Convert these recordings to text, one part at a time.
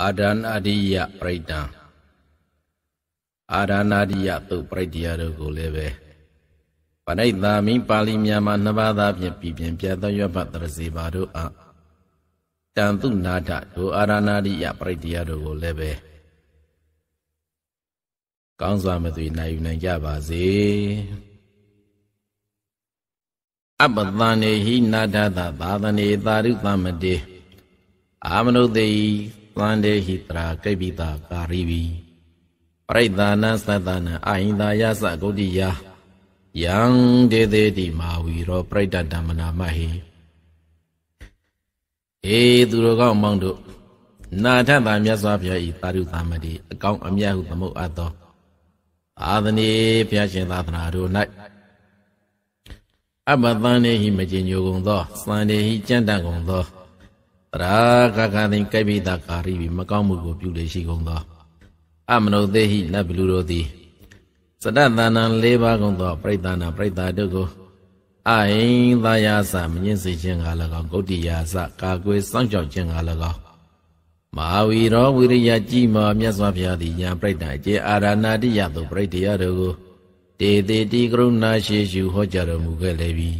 အာဒန်အရိယပရိဒံအာဒနာရိယသုပရိတ္တရာတို့ကိုလည်းပဲပဏိတာမိပါဠိမြန်မာနှစ်ပါးသာဖြင့်ပြည်ပြင်ပြတ်သောရွတ်ဖတ်တရစီပါတို့အားတန်တုနာထဒုအာရဏာရိယပရိတ္တရာတို့ကိုလည်းပဲကောင်းစွာမသွေနိုင်ယူနိုင်ကြပါစေအပတန်နေဟိနာထသသာသနေသာရုသမတေအာမနုတေဟိသန္တေဟိတရာကိပိတာကာရိပိပရိဒါနသတ္တနအာဟိတာယသဂုတ်တိယယံဒေသေတိမာဝီရောပရိဒတ်တမနာမဟိအေသူတော်ကောင်းမောင်တို့နာထတာမြတ်စွာဘုရားဤသာဓုသမတိအကောင်းအမြတ်ဟုသမုတ်အပ်သော အာသနေဘုရားရှင်သာသနာတို့၌အပ္ပတန်နေဟိမကျင်ညိုကုန်သောသံနေဟိကြံ့တန်ကုန်သောတရာကကသိကိပိတကာရိပိမကောင်းမှုကိုပြုလေရှိကုန်သောအမနုသေဟိလက်ဘလူတို့သည်စတ္တသဏံ၄ပါးကုန်သောပြိတ္တနာပြိတ္တတို့ကိုအဟိင်သာယာသမညင့်စေခြင်းက၎င်းဂုတ်တိယာစကာကွယ်စောင့်ကြောက်ခြင်းက၎င်းမဟာဝီရောဝိရိယကြည်မာမြတ်စွာဘုရားသည်ညာပြိတ္တအခြေအာရဏတိယသို့ပြိတ္တရာတို့ကိုတေတိတိကရုဏာရှိရှုဟောကြားတော်မူခဲ့လေပြီ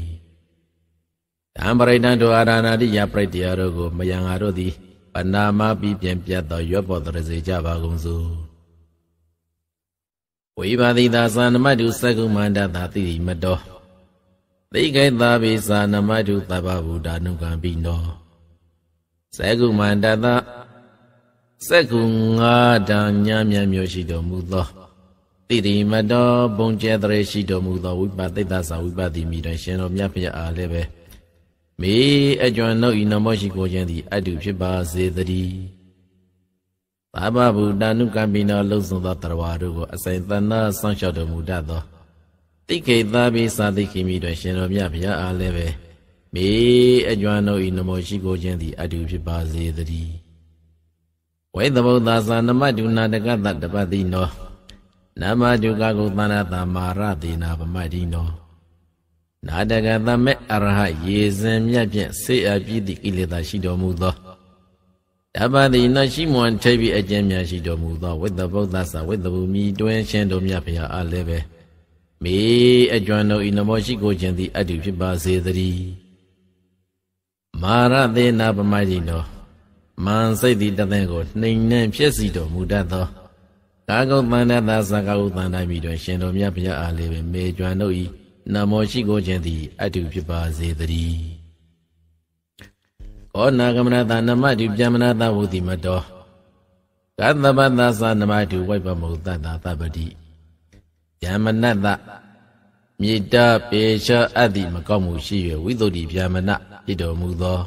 ။ဓမ္မပရိဒံတို့အာရဏာတိယပရိတ္တရာတို့ကိုမယံငါတို့သည်ပနာမပြီးပြန်ပြတ်သောရွက်ပေါ်တရစေကြပါကုန်စု။ဝိပါတိသာသာနမတုသက္ကုမန္တသာတိမတော သိကိတာပိသာနမတုသဗ္ဗဗုဒ္ဓနုကံပိနောသက္ကုမန္တသာသက္ကုငါဒံညမြမျိုးရှိတော်မူသောတိတိမတောဘုံကျဲတရေရှိတော်မူသောဝိပဿိတ္တသာဝိပဿိမိတန်ရှင်တော်မြတ်ဖျားအားလည်းပဲမေအကျွမ်းနှုတ်ဤနမောရှိကိုခြင်းသည် အတုဖြစ်ပါစေတည်းသဗ္ဗဗုဒ္ဓ ानु ကံပိနောလုံဆောင်သောတရားတို့ကိုအစိမ်သနာစောင့်ရှောက်တော်မူတတ်သောတိခေသဘိသာတိခိမိတို့ရှင်တော်မြတ်ဗျာအားလည်းပဲမေအကျွမ်းနှုတ်ဤနမောရှိကိုခြင်းသည်အတုဖြစ်ပါစေတည်းဝိသဗုဒ္ဓသာနမတုနာတကတတပတိနော နမတုကကုသန္နတမာရတိနာပမတိနောနာတကသမေအရဟရေစင်မြတ်ဖြင့်စေအပ်ပြီးသည့်ကိလေသာရှိတော်မူသောတပ္ပတိနရှိမွန်ထိပ်ပြီးအကျဉ်းများရှိတော်မူသောဝိတ္တဗုဒ္ဓသာဝိတ္တဘူမိတွင်ရှင်တော်မြတ်ဖရာအားလည်းပဲမေအကျွမ်းတို့ဤနမောရှိကိုခြင်းသည်အတ္တုဖြစ်ပါစေသတည်းမာရသေနာပမတိနောမန်စိတ်သည်တသင်ကိုနှိမ်နှင်းဖြစ်စီတော်မူတတ်သောကာကုတ်တန္တသာသကာကုတ်တန္တမိတွင်ရှင်တော်မြတ်ဖရာအားလည်းပဲမေကျွမ်းတို့ဤနာမောရှိကိုခြင်းသည်အတုဖြစ်ပါစေတည်းကောနာဂမနာတာနမတုပြမနာတာဝုတိမတော်ကသဗ္ဗသသနမတုဝိပမုသတ္တသပတိယမနတ္တမြေတပေချအတ္တိမကောက်မှုရှိ၍ဝိသုဒ္ဓိဗျာမနဖြစ်တော်မူသော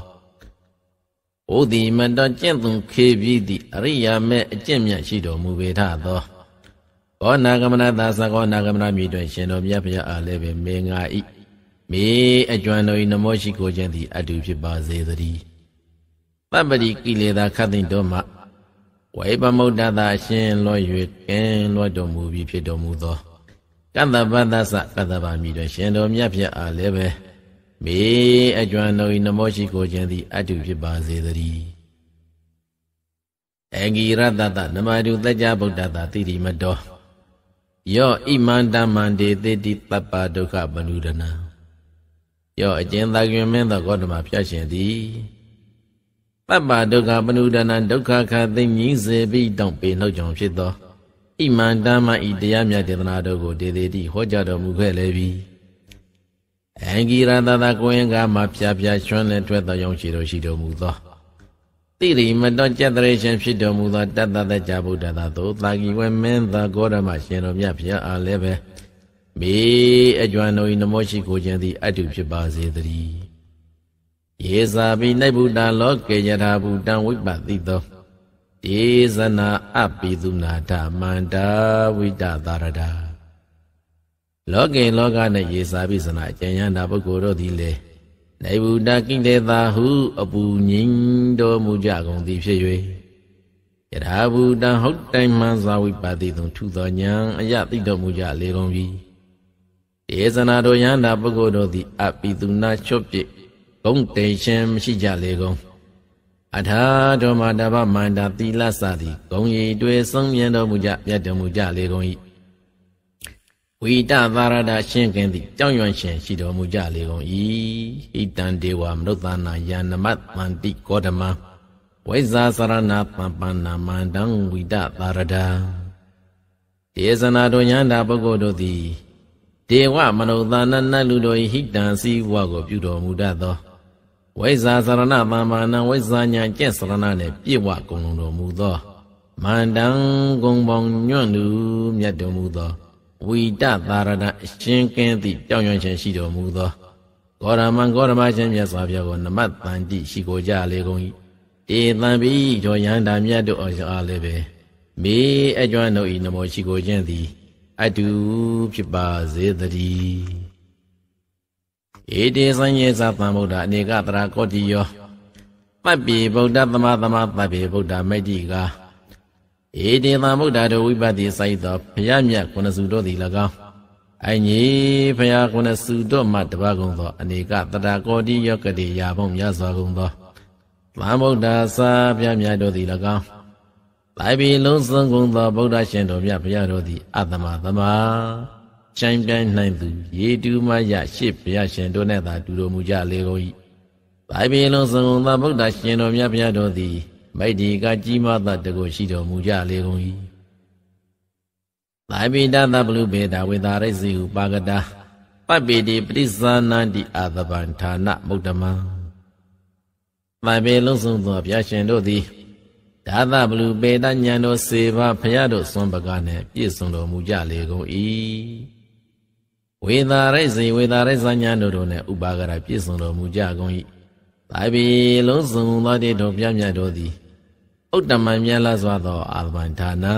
ဩတိမတကျင့်သူခေပြီးသည့်အရိယာမဲအကျင့်မြတ်ရှိတော်မူပေထသောကောနာဂမနသာသကောနာဂမနမြည်တွင်ရှင်တော်မြတ်ဖရာအားလည်းပဲမင်းငါဤမေအကျွမ်းတော်ဤနမောရှိကိုခြင်းသည်အတူဖြစ်ပါစေသတည်းပပ္ပတိကိလေသာခတ်သိမ့်တော်မှဝိပမုဒ္ဒတာရှင်လွတ်၍ကင်းလွတ်တော်မူပြီးဖြစ်တော်မူသောကတ္တပတ္တသကတ္တပါမိတွင်ရှင်တော်မြတ်ဖရာအားလည်းပဲမေအကျွမ်းတော်ဤနမောရှိကိုခြင်းသည်အတူဖြစ်ပါစေသတည်းအင်္ဂိရတ္တနမတုတ္တဗုဒ္ဓတာတိတိမတော်ယောဣမန္တမန္တေတိတိတပ္ပဒုက္ခပနုဒနာယောအကျဉ်သာခင်မင်းသောကောဓမဖျက်ရှင်သည်ပပ္ပဒုက္ခပနုဒနာဒုက္ခခသိငင်းစေပြီးတောင့်ပေနှုတ်ကြောင့်ဖြစ်သောဣမန္တမဤတရားမြတ်ဒေသနာတို့ကိုဒေသေတိဟောကြားတော်မူခဲ့လေပြီအင်္ဂိရသာသာကိုရင်ကမှဖြာဖြာရွှန်းလင်းထွက်သောရောင်ရှိတော်ရှိတော်မူသောတိရိမတော်ကြက်တရေရှင်ဖြစ်တော်မူသောတတ္တတကြဗုဒ္ဓသာသို့တာဂီဝဲမင်းသာဂေါရမရှင်တော်မြတ်ဖျားအားလည်းပဲမေအကြွန်တော်၏နမောရှိကိုခြင်းသည်အတုဖြစ်ပါစေတည်းယေဇာပိနိုင်ဗုဒ္ဓလောကေယထာဘူတံဝိပ္ပတိသောဒေဇနာအပိသုနာဓမ္မန္တာဝိတသာရတာ လောကေလောက၌ယေဇာပိဇနာအကျဉ်းရန်တာပုဂ္ဂိုလ်တို့သည်လည်းနေဗုဒ္ဓကိလေသာဟုအပူငိမ့်တော်မူကြကုန်သည်ဖြစ်၍ယထာဘူတံဟုတ်တိုင်မှဇာဝိပါတိသုံထူသောညာအယသိတော်မူကြလေကုန်ပြီဒေသနာတော်ယန္တာပုဂ္ဂိုလ်တို့သည်အပိတုနာချွတ်ပြဂုံတေရှင်မရှိကြလေကုန်အထာဓမ္မတဗ္ဗမန္တသီလစသည်ဂုံရီတွေဆုံးမြင်တော်မူကြမြတ်တော်မူကြလေကုန်၏ဝိတဗာရဒရှင်းခင်သည်ကြောင်းရွံ့ရှင်ရှိတော်မူကြလေကုန်၏ဣတံဒေဝမနုဿာနာယန္နမတန္တိကောဓမဝိဇာသရဏပံပန္နာမန္တံဝိတဗာရဒတေဇနာတို့ယန္တာပုဂ္ဂိုလ်တို့သည်ဒေဝမနုဿာနနတ်လူတို့၏ဟိတံစည်းဝါကို ပြုတော်မူတတ်သောဝိဇာသရဏပံပန္နာဝိဇာညာကျင့်သရဏနှင့်ပြည့်ဝကုန်လုံးတော်မူသောမန္တံဂုံပေါင်းညွန့်လူမြတ်တော်မူသောဝီတပါရဏအရှင်ကင်းသည့်ကြောင်းရွံ့ခြင်းရှိတော်မူသောဂေါရမံဂေါရမရှင်မြတ်စွာဘုရားကိုနမတန်တိရှိကိုကြလေကုန်၏တေတံပိတော်ယန္တာမြတ်တို့အားလည်းပဲမေအကျွမ်းတို့၏နမောရှိကိုခြင်းသည် အတုဖြစ်ပါစေတည်းဧတေသံယေသဗံဗုဒ္ဓအနေကတရာကောတိယောပပ္ပိဗုဒ္ဓသမသမပပ္ပိဗုဒ္ဓမိတ်တိကာဧတေသာမုဒ္ဒတောဝိပတ္တိဆိုင်သောဘုရားမြတ်ခုနစုတို့သည်၎င်းအညေဘုရားခုနစုတို့မှတပါကုံသောအနေကတတာကောတိယောဂတိယာဘုံမြတ်စွာဘုံသောသာမုဒ္ဒစာဘုရားမြတ်တို့သည်၎င်းလိုက်ပြီးလုံးစုံကုန်သောဗုဒ္ဓရှင်တော်မြတ်ဘုရားတို့သည်အတ္တမသမာချိုင်းပြိုင်နိုင်သူရေတူမရရှစ်ဘုရားရှင်တို့နှင့်သာတူတော်မူကြလေကုန်၏။လိုက်ပြီးလုံးစုံကုန်သောဗုဒ္ဓရှင်တော်မြတ်ဘုရားတို့သည်မိတ်ဒီကကြီးမားသတကိုရှိတော်မူကြလေကုန်၏သာပိတသပလူဘေဒဝေတာရိစီဟုပါကတာပပိတိပရိဇာနန္တိအာသဗံဌာနမုဒ္ဓမံမပေလုံးစုံသောဘုရားရှင်တို့သည်ဒါသပလူပေတညံတို့စေဘာဖရာတို့စွန်ပကနှင့်ပြည့်စုံတော်မူကြလေကုန်၏ဝေသာရိစေဝေသာရိဇာညံတို့တို့နှင့်ဥပါကရပြည့်စုံတော်မူကြကုန်၏။ဗိုက်ပီလုံးစုံသောတိတို့ပြမြတ်တို့သည်ဥတ္တမမြတ်လစွာသော အာရမဏဒါနံ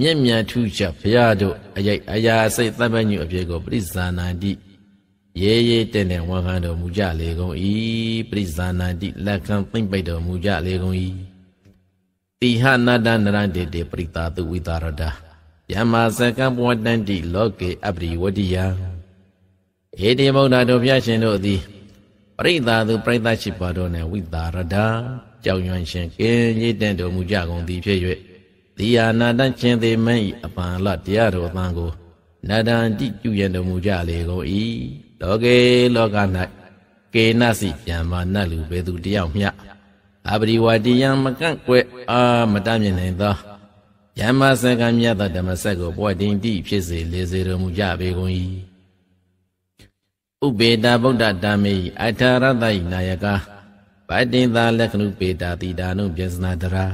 မြင့်မြတ်ထုချက်ဘုရားတို့အယိုက်အရာစိတ်သဗ္ဗညုအပြည့်ကို ပရိဇာဏန္တိရေရေတဲ့နဲ့ဝန်ခံတော်မူကြလေကုန်၏ပရိဇာဏန္တိလက်ခံသိမ့်ပိတ်တော်မူကြလေကုန်၏တိဟနာတနရန္တေတေပရိတာတုဝိတာရတာယမစကံဘဝတန္တိလောကေအပရိဝတိယဧတိမုဒ္ဒတော်ဘုရားရှင်တို့သည်ပရိသသူပရိသရှိပါတော်နဲ့ဝိတာရတာကြောက်ရွံ့ရှင်ကင်းညစ်တဲ့တော်မူကြကုန်သည်ဖြစ်၍ဒီယာနာတချင်းသေးမင်း၏အပန်လတရားတော်သံကိုနာတံတိကျူရတော်မူကြလေကုန်၏လောကေလောက၌ကေနစီပြံမာနတ်လူဘဲသူတယောက်မျှအပရိဝတိယံမကန့်ကွယ်အာမတမြင်နိုင်သောယမစကံမြတ်သောဓမ္မစက်ကိုပွားတင်တိဖြစ်စေလေစေတော်မူကြပေကုန်၏ဥပေတာဗုဒ္ဓတမေ အထာရတ္တိနာယကာပတိသာလက္ခဏုပေတာတိတာနုပြေစနာတရာ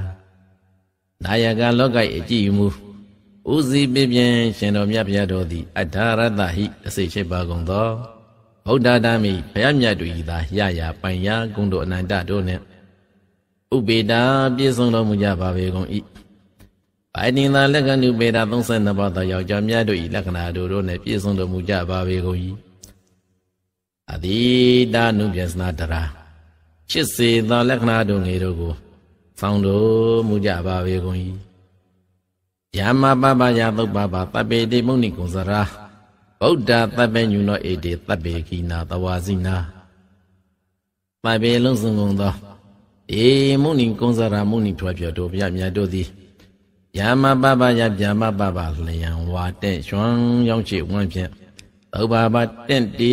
နာယကလောကိုက်အကြည့်မူဥစည်းပြပြင်းရှင်တော်မြတ်ဗျာတော်သည်အထာရတဟိအစိရှိပါကုန်သောဗုဒ္ဓဓမ္မိဘုရားမြတ်တို့ဤသာရရပိုင်ရာဂုဏ်တော်အနန္တတို့နှင့်ဥပေတာပြည့်စုံတော်မူကြပါပေကုန်၏ပိုင်တင်သာလက္ခဏုပေတာ32ပါးသောယောက်ျားများတို့ဤလက္ခဏာတို့တို့နှင့်ပြည့်စုံတော်မူကြပါပေကုန်၏အတိတာနုပြေစနာတရာဖြစ်စေသောလက္ခဏာတို့ငယ်တို့ကိုဆောင်တော်မူကြပါပေကုန်၏ယာမပပယသုပပပပေတိမုန်နိကုံစရာဗုဒ္ဓသဗ္ဗညုနောဧတေသဗ္ဗေကိနာတဝါစီနာပပေလုံးစုံကုန်သောဧမုန်နိကုံစရာမုန်နိထွားပြတော်ဗျာမြတ်တို့သည်ယာမပပယဗျာမပပလျံဝါတဲ့ရွှံရောက်ချေဝမ်းဖြင့်ဥပ္ပါပတင့်တီ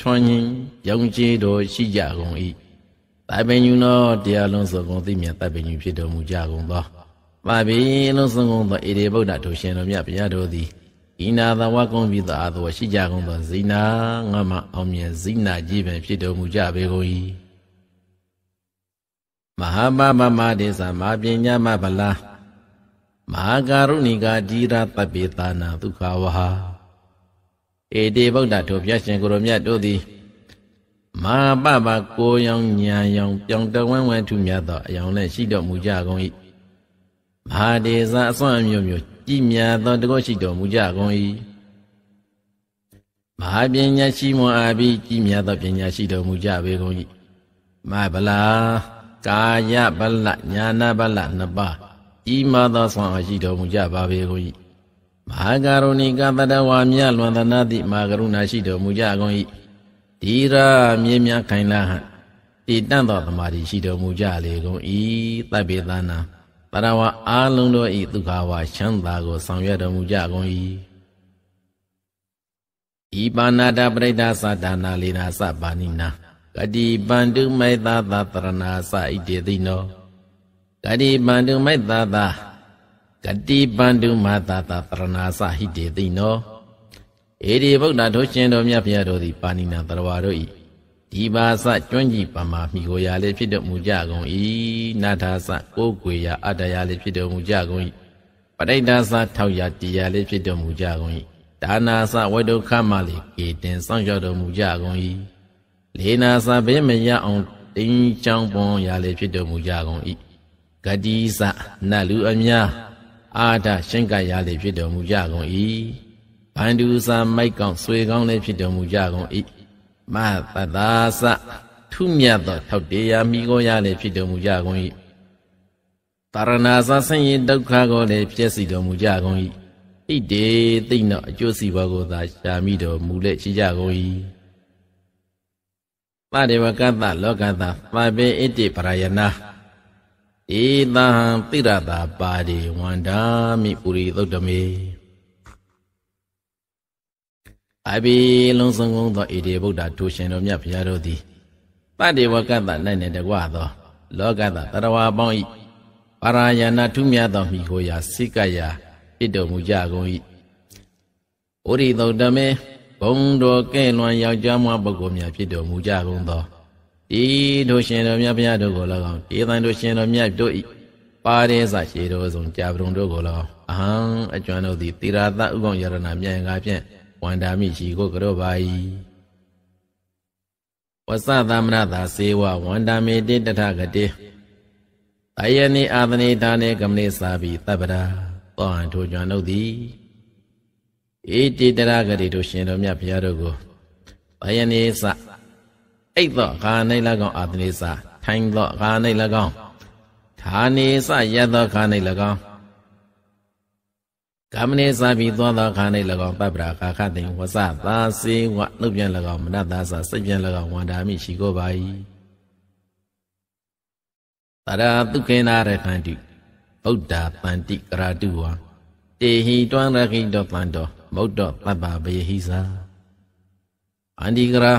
ထွန်းရင်ယုံကြည်တော်ရှိကြကုန်၏တပ်ပင်ညုနောတရားလုံးစုံကုန်သိမြတ်တပ်ပင်ညုဖြစ်တော်မူကြကုန်သောပါပင်လုံးစုံကုန်သောဣရေဗုဒ္ဓထိုရှင်တော်မြတ်ဘုရားတို့သည်ဤနာသဝကုံပြီးသောအာသဝရှိကြကုန်သောဇိနာငမအောင်မြင်ဇိနာကြီးပင်ဖြစ်တော်မူကြပေကုန်၏မဟာမမမတေသမပညာမဗလာမဟာကာရုဏိကာဓိရပပိသနာဒုက္ခဝဟဧတေဗုဒ္ဓထိုဘုရားရှင်ကိုယ်တော်မြတ်တို့သည်မာပပကိုယောင်ညာယောင်ပြောင်တဝန်းဝန်းထုမြတ်သောအယောင်နဲ့ရှိတော်မူကြကုန်၏မဟာဒေဇာအစွမ်းအမျိုးမျိုးကြည်မြတ်သောတကောရှိတော်မူကြကုန်၏မဟာပညာရှိမွန်အားပြီးကြည်မြတ်သောပညာရှိတော်မူကြပေကုန်၏မဗလာကာယဗလညာနာဗလနှစ်ပါးကြည်မာသောဆွမ်းအားရှိတော်မူကြပါပေကုန်၏မဟာကရုဏိကတတဝါမြတ်လွန်သနာတိမဟာကရုဏာရှိတော်မူကြကုန်၏ဓီရမြင်းများခိုင်လာဟံတည်တန့်သောသမာဓိရှိတော်မူကြလေကုန်ဤတပ်ပေသနာတရဝအာလုံးတို့ဤဒုက္ခဝါချမ်းသာကိုဆောင်ရွက်တော်မူကြကုန်၏ဤပါဏာတပရိဒါသဒါနာလေနာသပါဏိနာဂတိပန္တုမေတ္တာသတရဏာသဣတေသိနောဂတိပန္တုမေတ္တာသဂတိပန္တုမာတာသတရဏာသဟိတေသိနောအေဒီဗုဒ္ဓတို့ရှင်တော်မြတ်ဖျားတော်သည်ပါဏိနာတရဝါတို့ဤဒီပါစကျွန်းကြီးပမာမိကိုရာလေးဖြစ်တော်မူကြကုန်ဤနာထာစကိုကိုရာအတ္တရာလေးဖြစ်တော်မူကြကုန်ဤပဋိဒါစထောက်ရာတရားလေးဖြစ်တော်မူကြကုန်ဤဒါနာစဝိဒုခမလေးကေတင်ဆောင်ရတော်မူကြကုန်ဤလေနာစဘေးမရအောင်တင်းချောင်းပွန်ရာလေးဖြစ်တော်မူကြကုန်ဤဂတိစနတ်လူအများအာဒရှင်ကရာလေးဖြစ်တော်မူကြကုန်ဤဘန္တူစာမိုက်ကောင်ဆွေကောင်းလည်းဖြစ်တော်မူကြကုန်၏မသတ္တာစထုမြတ်သောထောက်တရားမိကိုရလည်းဖြစ်တော်မူကြကုန်၏တာရဏာစဆင်းရဲဒုက္ခကိုလည်းပြည့်စုံတော်မူကြကုန်၏ဣတေသိမ့်တော့အကျိုးစီပွားကိုသာရှာမိတော်မူလက်ရှိကြကုန်၏သတေဝကတ္တလောကတသဗေဣတိပရယနာဧတံတိရတာပါတိဝန္တာမိပုရိသုတ်တမေအဘိလုံးစုံကုန်သောဣတိဗုဒ္ဓထိုရှင်တော်မြတ်ဘုရားတို့သည်ပတ္တိဝကတ္တ၌နဲ့တကွသော လောကတတရဝါပေါင်းဤပါရာယနာထုမြတ်သောမိကိုရာ စိကယာပြစ်တော်မူကြကုန်၏ဩရိသုတ်တမေဘုံတော်ကဲ့လွန်ယောက်ျားမွားပုဂ္ဂိုလ်များပြစ်တော်မူကြကုန်သောဤတို့ရှင်တော်မြတ်ဘုရားတို့ကို၎င်းဒေသန်တို့ရှင်တော်မြတ်တို့ဤပါရေစရှိတော်ဆုံးကြာပရုံတို့ကို၎င်းအဟံအကျွမ်းတို့သည်တိရာသဥက္ကံယရဏမြန်ကားဖြင့်ဝန္ဒာမိရှိကိုကတော့ပါဤဝသသမရတာစေဝဝန္ဒာမိတိတထကတိတယနိအာသနိတာနေကမနိစာပိတပ္ပရာသောဟန်ထိုကြောင့်တို့သည်ဣတိတရဂတိတို့ရှင်တော်မြတ်ဘုရားတို့ကိုဘယနေစအိတ်သောအခါ၌၎င်းအာသနေစထိုင်းသောအခါ၌၎င်းဌာနေစယတ်သောအခါ၌၎င်းကာမနေစာပြီးသွားသောခါ၌၎င်းပပ္ပရာခါခတိဝဇသာစေဝနှုတ်ပြန်၎င်းမနတသာစိတ်ပြန်၎င်းဝန္တာမိရှိကိုပါ၏တရာတုခေနာရခန္တိဗုဒ္ဓပန္တိကရာတုဝါတေဟိတွမ်းရခိတောပန္တောမௌတ္တပပ္ပဗေဟိစာအန္တိကရာ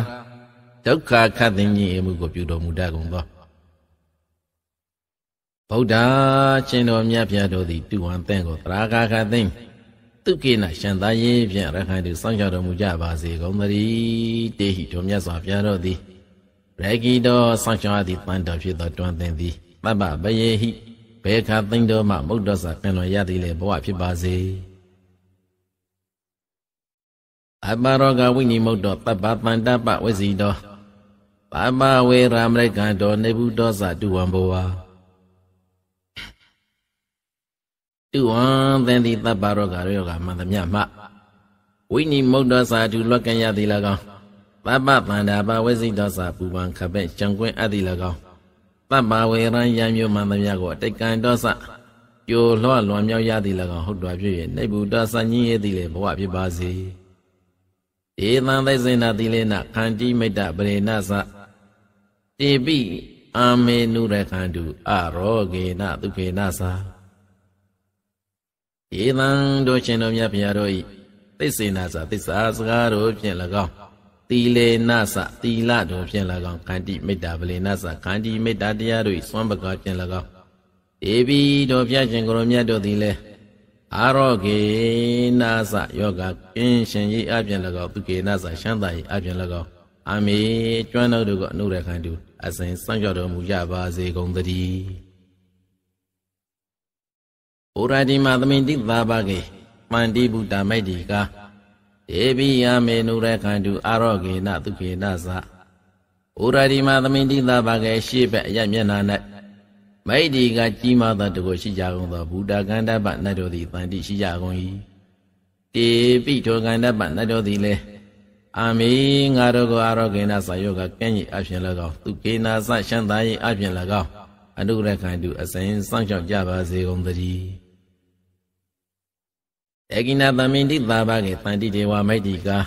ဒုက္ခခတ်သိဉ္ဇီအမှုကိုပြုတော်မူတတ်ကုန်သောဗုဒ္ဓရှင်တော်မြတ်ဖျားတော်သည်တုဝံတင့်ကိုသရာဂါခသိမ့်သူကိနရှန်သားရေးဖြင့်ရခိုင်သူစောင့်ကြတော်မူကြပါစေကုန်သတည်းတေဟိတော်မြတ်စွာဘုရားတော်သည်ရဂီတော်စောင့်ကြသည့်တန်တော်ဖြစ်သောတွန်သင်သည်ပပဗယေဟိဘေခသိမ့်တော်မှမုဒ္ဒဆာပင်လွန်ရသည်လေဘဝဖြစ်ပါစေအပရောဂဝိနိမုဒ္ဒောပပပန္တပဝစီတော်ပပဝေရမရိကံတော် နေဘူးတော်စတုဝံဘောဝါတုဝံသင်တိတပ္ပရောဂါရောဂါမန္တမြမဝိနိမုဒ္ဒစာတုလောကံယတိလကောပပပန္ဒာပဝေစိတောစာပူပံခပက်ကြံကွင်းအတိလကောပပဝေရံယံမျိုးမန္တမြကိုတိတ်ကံတောစကျိုလွှလွန်မြောက်ရတိလကောဟုတ်တော်ပြည့်ရဲ့နေဘူးတောစညင်းရတိလေဘဝဖြစ်ပါစေဧသံသိစေနာတိလေနခန္တိမိတ္တပရိဏသတေပိအာမေနုရခန္တုအရောဂေနသူဖေနသာဒေသံတို့ရှင်တို့မြတ်ဖရာတို့ဤသိစေနာစာ သစ္စာစကားတို့ဖြင့်၎င်းတီလေနာစတီလတို့ဖြင့်၎င်းခန္တိမေတ္တာပလေနာစခန္တိမေတ္တာတရားတို့စွမ်းပကားဖြင့်၎င်းဒေဝီတို့ဖျားရှင်ကိုရမြတ်တို့သည်လည်းအာရောဂေနာစယောဂကင်းရှင်ရေးအပြင်၎င်းသူကေနာစရှမ်းသာရေးအပြင်၎င်းအမေကျွမ်းတော်တို့ကအနုရခံတူအစဉ်စောင့်ကြတော်မူကြပါစေကုန်သတည်းဘူရာတိမသမင်တိသာဘကေမန္တိဘူတာမိတ်တိကာဒေဝိယမေနုရခန္တုအာရောဂေနသုခေနသဘူရာတိမသမင်တိသာဘကေရှေ့ဘက်အရမျက်နာ၌မိတ်တိကကြီးမားသောတကိုရှိကြကုန်သောဘူတာကန္တပနတ်တို့သည်တန်တိရှိကြကုန်၏တေပိထောကန္တပနတ်တို့သည်လည်းအာမိငါတို့ကိုအာရောဂေနသာယောကကင်း၏အဖြင့်၎င်းသူကေနာသရှန်သာ၏အဖြင့်၎င်းအနုရခန္တုအစဉ်စောင့်ရှောက်ကြပါစေကုန်သတည်းတေကိနာသမိတိသာဘကေသန္တိတေဝမိတ်တိကာ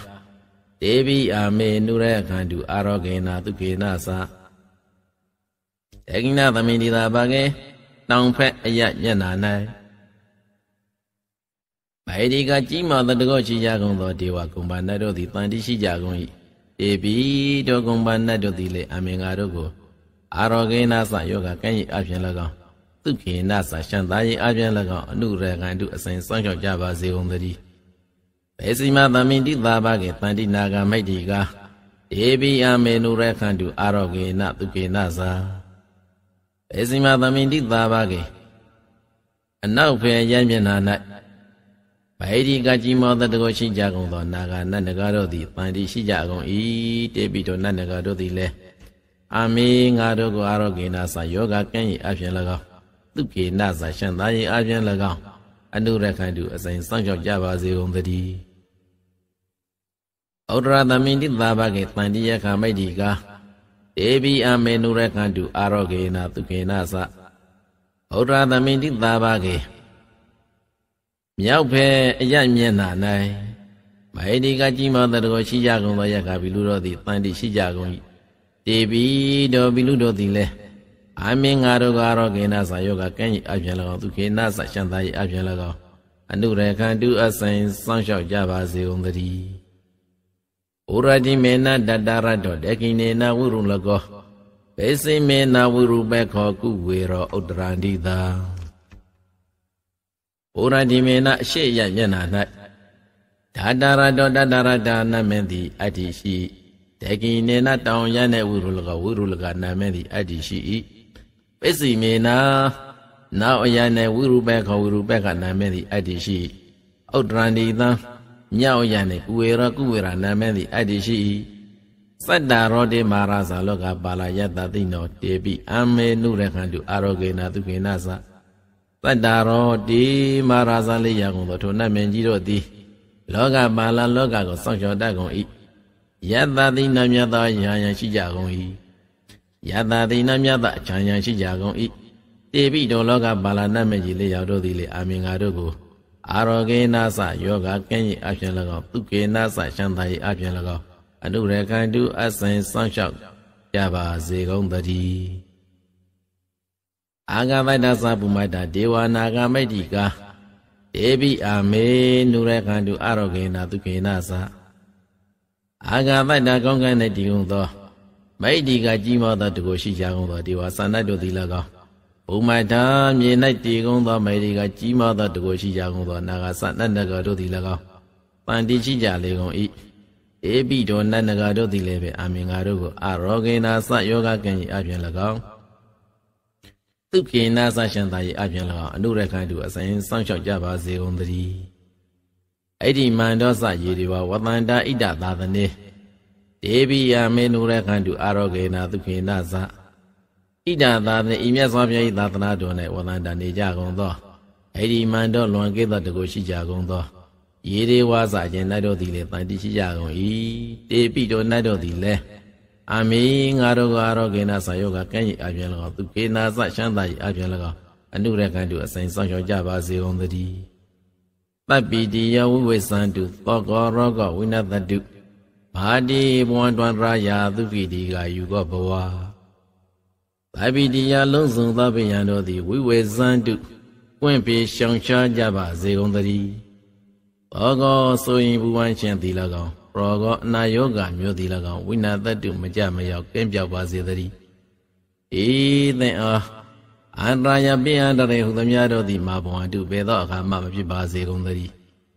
ဒေဝိအာမေနုရေခန္တုအာရောဂေနာသူကေနာသတေကိနာသမိတိသာဘကေတောင်ဖက်အယညနာ၌ဗေဒီကကြီးမာသတကောရှိကြကုန်သောဒေဝကုံဘာနတ်တို့သည်တန်တိရှိကြကုန်၏ဒေဝီတို့ကုံဘာနတ်တို့သည်လည်းအမင်္ဂါတို့ကိုအာရောဂေနာသယောဂကံ့၏အပြင်၎င်းသူခေနဆာရှန်သားရေးအပြင်၎င်းအနုရကံတုအစဉ်စောင့်ရှောက်ကြပါစေကုန်သတည်းဘေစီမသမိတိသာဘကေတန္တိနာဂမိတ်တိကာဒေဘိအမေနုရခန္တုအာရောကေနသူခေနသာဘေစီမသမိတိသာဘကေအနောက်ဖယ်ရမျက်နာ၌ဗိဓိကကြီးမောတတကိုရှိကြကုန်သောနာဂနတ်နဂါတို့သည်တန္တိရှိကြကုန်၏တေပိတောနတ်နဂါတို့သည်လည်းအမေငါတို့ကိုအာရောကေနသာယောဂကံ၏အဖြစ်၎င်းသူကေနစာရှန်သားရင်အပြင်၎င်းအနုရခိုင်တုအစဉ်စောင့်ရှောက်ကြပါစေကုန်သတည်းဩဒရသမင်တိသာဘကေတန်တိယခမိတ်တိကာဒေဝီအမေနုရခန္တုအာရောဂေနသူခေနသဩဒရသမင်တိသာဘကေမြောက်ဖဲအယမျက်နာ၌မဟိတိကကြီးမားတဲ့တော်ရှိကြကုန်သောယက္ခဘီလူတော်သည်တန်တိရှိကြကုန်၏ဒေဝီတော်ဘီလူတော်သည်လည်းအာမင်္ဂါတို့ကတော့ကိနာစာယောဂကံ့ကြီးအပြင်၎င်းသူကိနာစာရှန်သားကြီးအပြင်၎င်းအနုရခံတုအဆိုင်စောင့်ရှောက်ကြပါစေကုန်သတည်းဩရတိမေနတတရတောတေကိနေနဝုရုလကောဘေစိမေနဝုရုပေခောကုဝေရောဥတ္တရန္တိတာဩရတိမေနအရှိယမျက်နာ၌ဒါတရတောတတရတာနမေတိအတ္တိရှိတေကိနေနတောင်ရနေဝုရုလကဝုရုလကနမေတိအတ္တိရှိ၏ပစ္စည်းမေနာနောက်အယံနဲ့ဝိရုပက္ခဝိရုပက္ခနာမည်သည်အတ္တိရှိဥတ္တရန္တိသံမြောက်အယံနဲ့ကုဝေရကုဝေရနာမည်သည်အတ္တိရှိသတ္တရောတိမာရဇာလောကပါလာယတတိနောတေပိအမေနုရခန္တုအာရောဂေနာသူကေနာသသတ္တရောတိမာရဇာလေးရကုန်သောထိုနတ်မင်းကြီးတို့သည် လောကပါလာလောကကိုစောင့်ရှောက်တတ်ကုန်၏ယတတိနောမြတ်သောယံယံရှိကြကုန်၏ယတတိနမြတ်အချမ်းရန်ရှိကြကုန်၏တေပိတောလောကပါဠာနမကြီးလေးရောက်တို့သည်လေအာမင်္ဂါတို့ကိုအာရောဂေနာသယောဂကင်း၏အပြင်၎င်းသူကေနာသရှန္တာ၏အပြင်၎င်းအနုရကံတုအစဉ်စောင့်ရှောက်ကြပါစေကုန်သတည်းအာဂမိတ္တသပုမတ္တဒေဝနာဂမိတ္တိကာတေပိအာမေနုရကံတုအာရောဂေနာသူကေနာသအာဂမိတ္တကောင်းကင်၌တည်ုံသောမိုက်ဒီကကြီးမားသောတကူရှိကြကုန်သောဒေဝသာဏတို့သီလကောဘုမထာမြေ၌တည်ကုန်သောမိုက်ဒီကကြီးမားသောတကူရှိကြကုန်သောနာဂသနနဂတို့သီလကောပန္တိရှိကြလေကုန်၏အေပိတော်နတ်နဂါတို့သည်လည်းပဲအာမင်္ဂါတို့ကိုအရောဂိနာသယောဂကံဤအပြင်၎င်းသူကိနာသရှန်သာဤအပြင်၎င်းအနုရခိုင်းသူအစဉ်စောင့်ရှောက်ကြပါစေကုန်သတည်းအဲ့ဒီမန္တောသရေဒီဝဝတန္တာဣဒသာသနေဒေဝိယမေနုရခန္တုအာရောဂေနာသုခိနာသဣဒာသာနှင့်ဤမြတ်စွာဘုရား၏သာသနာတော်၌ဝန္တန်တနေကြကုန်သောအေဒီမန်တော်လွန်ကဲ့သောတကူရှိကြကုန်သောရေဒီဝါစာခြင်း၌တော်သည်လည်းတန်တိရှိကြကုန်၏တေပိတော်၌တော်သည်လည်းအမိငါတို့ကအာရောဂေနာစာယောဂကံ့၏အပြင်၎င်းသုခေနာသရှမ်းသာ၏အပြင်၎င်းအနုရကံတုအစဉ်ဆောင်လျှောက်ကြပါစေကုန်သတည်းတပ်ပိတိယဝိဝေသံတုသောကောရောဂဝိနတတုဘာတိဘဝံတွန္တရာယာသူပိတိကာယူကောဘဝသဗ္ဗိတိယလုံးစုံသဗ္ဗယံတို့သည်ဝိဝေဇန္တုပွင့်ပြေရှောင်ရှားကြပါစေကုန်သတည်းဘောကောဆိုရင်ဘူဝံရှင်သီလကောင်ရောကောအနာယောဂမျိုးသီလကောင်ဝိနာတတုမကြမရောက်ကင်းပြောက်ပါစေသတည်းဤသင်အားအန္တရာယပိအန္တရေဟုသမျှတို့သည်မာဘဝံတုပေသောအခါမှမဖြစ်ပါစေကုန်သတည်း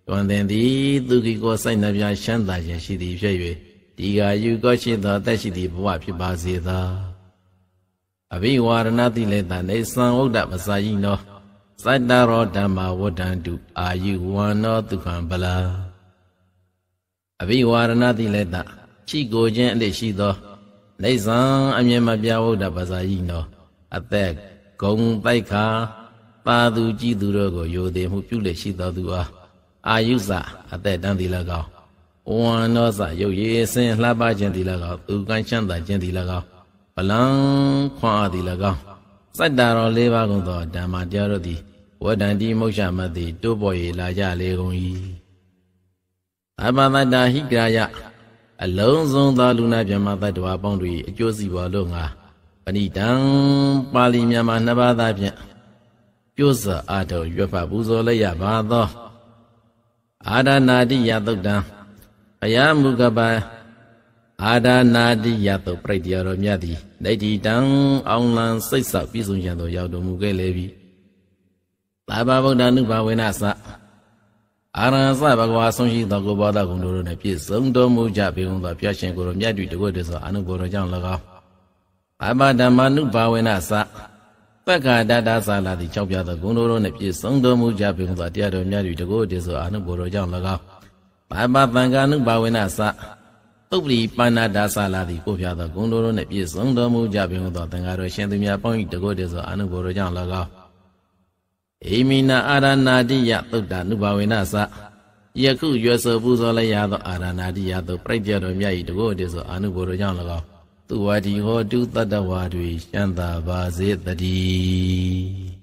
။တွင်သင်သည်သူကိကိုစိုက်နှပြရှမ်းသာရရှိသည်ဖြစ်၍ဒီဃာယုကောရှိသောတက်ရှိသည့်ဘဝဖြစ်ပါစေသာ။အဘိဝါရဏတိလေတနေသံဥဒ္ဒမစာယိနောသတ္တရောဓမ္မဝတ္တန္တုအာယုဝန္နောဒုက္ခံပလာ။အဘိဝါရဏတိလေတချိကိုခြင်းအလေးရှိသောနေသံအမြင်မပြဝုဒ္ဒပါစာယိနော အသက်ဂုံပိုက်ခါပါသူကြည်သူတို့ကိုယိုသည်မှုပြုလေရှိတော်သူအားအာယုဇအသက်တန်းသီလကောင်းဝန္နောဇရုပ်ရည်စင်လှပခြင်းသီလကောင်းသူကန်းချမ်းသာခြင်းသီလကောင်းပလံခွန်အားသီလကောင်းစတ္တရောလေးပါးကုန်သောဓမ္မတရားတို့သည်ဝဒန္တိမုတ်ရမတိတိုးပေါ်၍လာကြလေကုန်၏အပမတ္တာဟိကရာယအလုံးစုံသောလူနာမြမသတ္တဝါပေါင်းတို့၏အကျိုးစီးပွားလို့ငါပဏိတံပါဠိမြန်မာနှစ်ပါးသားဖြင့်ပြုစအာတော်ရွတ်ဖတ်ပူဇော်လိုက်ရပါသောအာဒနာတိယသုတ်တံအယမုကပအာဒနာတိယသုတ်ပြိတ္တရာတော်မြတ်သည်ဒိဋ္ဌိတံအောင်လံစိတ်ဆောက်ပြည့်စုံရသော ရောက်တော်မူခဲ့လေပြီသာဘဗုဒ္ဓ ानु ဘာဝေနသအာရဟံသဘဂဝါဆုံးရှိသောကိုဘောဓဂုဏတို့နှင့်ပြည့်စုံတော်မူကြပေကုန်သောဖျားရှင်ကိုယ်တော်မြတ်တို့တကွတည်းသောအနုဘောတော်ကြောင့်၎င်းဘာဘဓမ္မ ानु ဘာဝေနသပက္ခဒတ္တသလာတိကြောက်ပြသောဂုဏ်တော်တို့နှင့်ပြည့်စုံတော်မူကြပြုသောတရားတော်များသည်တကုတ်တေသောအာနုဘောတော်ကြောင့်၎င်းဘာပပံကာနုဘာဝေနသဥပ္ပရိပန္နဒသလာတိပို့ပြသောဂုဏ်တော်တို့နှင့်ပြည့်စုံတော်မူကြပြုသောသံဃာတော်ရှင်သူများပေါင်း၏တကုတ်တေသောအာနုဘောတော်ကြောင့်၎င်းဣမိနာအာရဏာတိယသုတ္တနုဘာဝေနသယခုရွယ်စောပူဇော်လျက်သောအာရဏာတိယသောပြိတ္တတော်များ၏တကုတ်တေသောအာနုဘောတော်ကြောင့်၎င်းသူဝါဒီဟောတုတတ္တဝါတွေရှမ်းသာပါစေတည်း